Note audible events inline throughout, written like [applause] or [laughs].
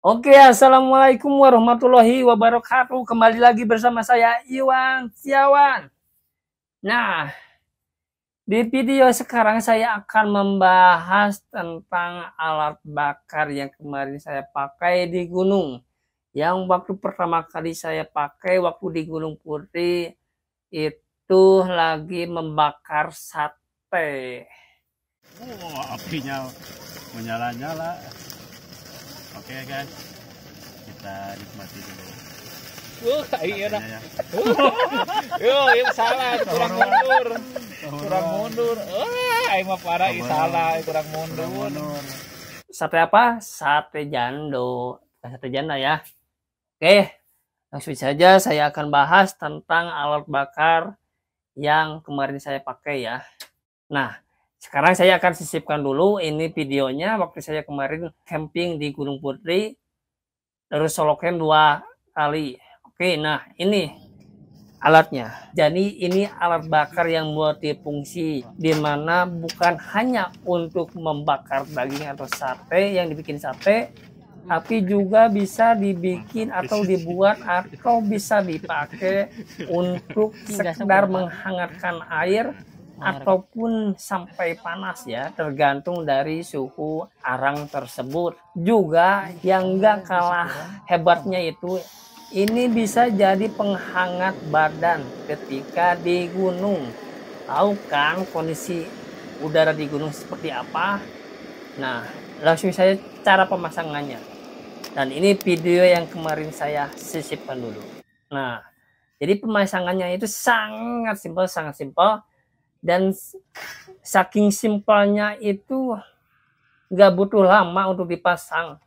Oke, Assalamualaikum warahmatullahi wabarakatuh. Kembali lagi bersama saya Iwan Siawan. Nah, di video sekarang saya akan membahas tentang alat bakar yang kemarin saya pakai di gunung. Yang waktu pertama kali saya pakai waktu di Gunung Putri itu lagi membakar sate. Wow, oh, apinya menyala-nyala. Oke okay, guys, kita nikmati dulu. Wah, uh, iya dah. Ya. Uh. Yo, yang iya, salah, kurang mundur. Iya, kurang mundur. Wah, ayam apa parah ini salah, kurang mundur. Sate apa? Sate jando. Eh, sate janda ya. Oke, langsung saja saya akan bahas tentang alat bakar yang kemarin saya pakai ya. Nah, sekarang saya akan sisipkan dulu ini videonya waktu saya kemarin camping di Gunung Putri terus solo camp dua kali. Oke, nah ini alatnya. Jadi ini alat bakar yang buat di dimana bukan hanya untuk membakar daging atau sate yang dibikin sate tapi juga bisa dibikin atau dibuat atau bisa dipakai [laughs] untuk sekedar menghangatkan air ataupun sampai panas ya tergantung dari suhu arang tersebut juga yang gak kalah hebatnya itu ini bisa jadi penghangat badan ketika di gunung tahu kan kondisi udara di gunung seperti apa nah langsung saya cara pemasangannya dan ini video yang kemarin saya sisipkan dulu nah jadi pemasangannya itu sangat simpel sangat simpel dan saking simpelnya itu nggak butuh lama untuk dipasang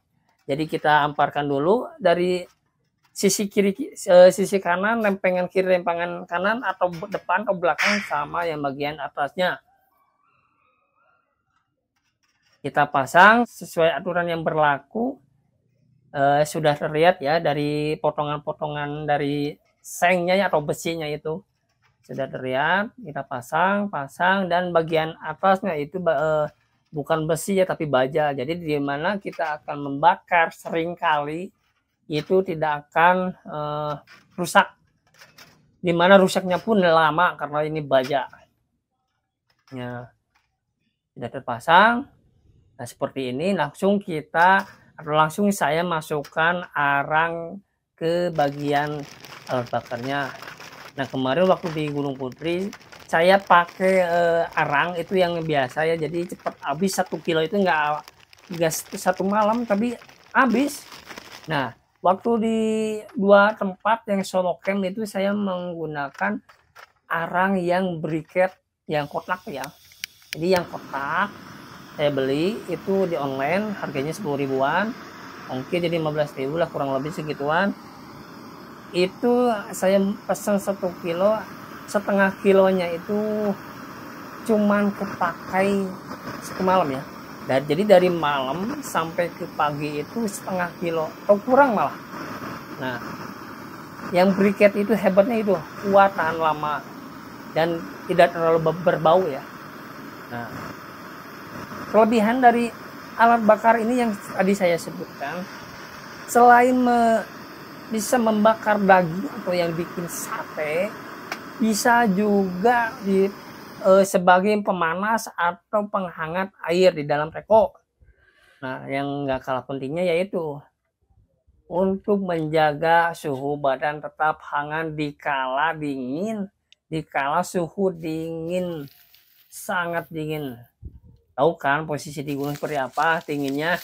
jadi kita amparkan dulu dari sisi kiri eh, sisi kanan lempengan kiri lempengan kanan atau depan atau belakang sama yang bagian atasnya kita pasang sesuai aturan yang berlaku eh, sudah terlihat ya dari potongan-potongan dari sengnya atau besinya itu sudah terlihat kita pasang pasang dan bagian atasnya itu eh, bukan besi ya tapi baja jadi di mana kita akan membakar seringkali itu tidak akan eh, rusak dimana rusaknya pun lama karena ini baja ya sudah terpasang nah seperti ini langsung kita atau langsung saya masukkan arang ke bagian alat bakarnya Nah kemarin waktu di Gunung Putri saya pakai uh, arang itu yang biasa ya jadi cepat habis satu kilo itu nggak enggak satu malam tapi habis. Nah waktu di dua tempat yang solo camp itu saya menggunakan arang yang briket yang kotak ya. Jadi yang kotak saya beli itu di online harganya 10 ribuan. mungkin jadi 15 ribu lah kurang lebih segituan itu saya pesan satu kilo setengah kilonya itu cuman kepakai semalam ya dan jadi dari malam sampai ke pagi itu setengah kilo atau kurang malah nah yang briket itu hebatnya itu kuat tahan lama dan tidak terlalu berbau ya nah kelebihan dari alat bakar ini yang tadi saya sebutkan selain me bisa membakar daging atau yang bikin sate bisa juga di e, sebagai pemanas atau penghangat air di dalam teko. Nah, yang nggak kalah pentingnya yaitu untuk menjaga suhu badan tetap hangat di kala dingin, di kala suhu dingin, sangat dingin. Tahu kan posisi di gunung seperti apa dinginnya?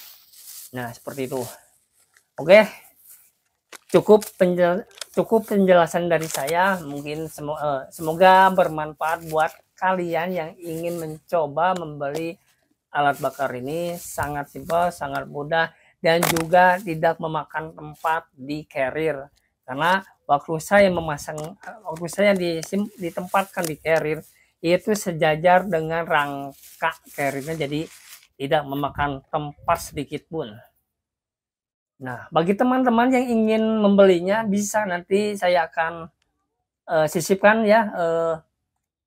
Nah, seperti itu. Oke. Okay cukup penjel, cukup penjelasan dari saya mungkin semoga, eh, semoga bermanfaat buat kalian yang ingin mencoba membeli alat bakar ini sangat simpel sangat mudah dan juga tidak memakan tempat di carrier karena waktu saya memasang waktu saya di ditempatkan di carrier itu sejajar dengan rangka carriernya jadi tidak memakan tempat sedikit pun Nah, bagi teman-teman yang ingin membelinya bisa nanti saya akan uh, sisipkan ya uh,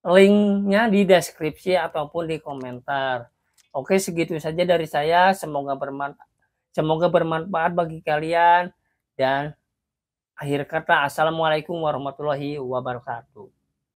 linknya di deskripsi ataupun di komentar. Oke, segitu saja dari saya. Semoga bermanfaat semoga bermanfaat bagi kalian dan akhir kata assalamualaikum warahmatullahi wabarakatuh.